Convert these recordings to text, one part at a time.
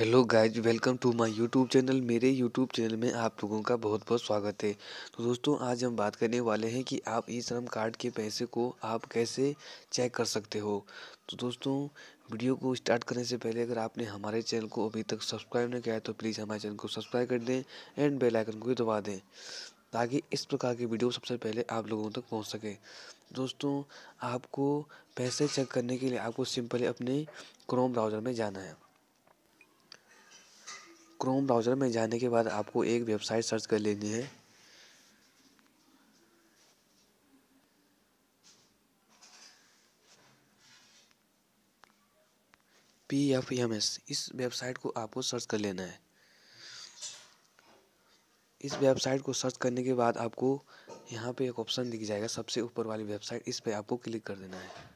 hello guys welcome to my YouTube channel मेरे YouTube channel में आप लोगों का बहुत बहुत स्वागत है तो दोस्तों आज हम बात करने वाले हैं कि आप ई श्रम कार्ड के पैसे को आप कैसे चेक कर सकते हो तो दोस्तों वीडियो को स्टार्ट करने से पहले अगर आपने हमारे चैनल को अभी तक सब्सक्राइब नहीं किया है तो प्लीज़ हमारे चैनल को सब्सक्राइब कर दें एंड बेलाइकन को भी दबा दें ताकि इस प्रकार की वीडियो सबसे पहले आप लोगों तक पहुँच सके दोस्तों आपको पैसे चेक करने के लिए आपको सिंपली अपने क्रोम ब्राउज़र में जाना है क्रोम ब्राउज़र में जाने के बाद आपको एक वेबसाइट सर्च कर लेनी है पी एफ एम एस इस वेबसाइट को आपको सर्च कर लेना है इस वेबसाइट को सर्च करने के बाद आपको यहाँ पे एक ऑप्शन दिख जाएगा सबसे ऊपर वाली वेबसाइट इस पर आपको क्लिक कर देना है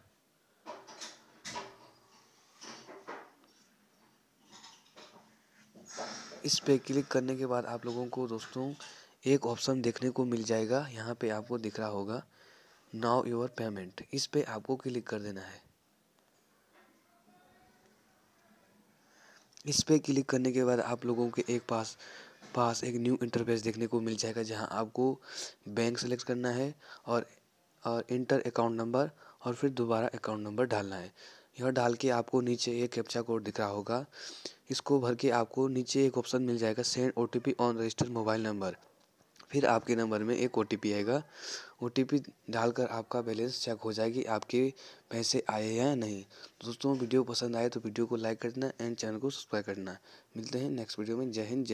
इस पर क्लिक करने के बाद आप लोगों को दोस्तों एक ऑप्शन देखने को मिल जाएगा यहाँ पे आपको दिख रहा होगा नाउ योर पेमेंट इस पे आपको क्लिक कर देना है इस पे क्लिक करने के बाद आप लोगों के एक पास पास एक न्यू इंटरफेस देखने को मिल जाएगा जहां आपको बैंक सेलेक्ट करना है और और इंटर अकाउंट नंबर और फिर दोबारा अकाउंट नंबर डालना है यह डाल के आपको नीचे एक कैप्चा कोड दिख रहा होगा इसको भर के आपको नीचे एक ऑप्शन मिल जाएगा send O T P on registered mobile number फिर आपके नंबर में एक ओ टी पी आएगा ओ टी पी डालकर आपका बैलेंस चेक हो जाएगी आपके पैसे आए या नहीं तो दोस्तों वीडियो पसंद आए तो वीडियो को लाइक करना एंड चैनल को सब्सक्राइब करना मिलते हैं नेक्स्ट वीडियो में जय हिंद जय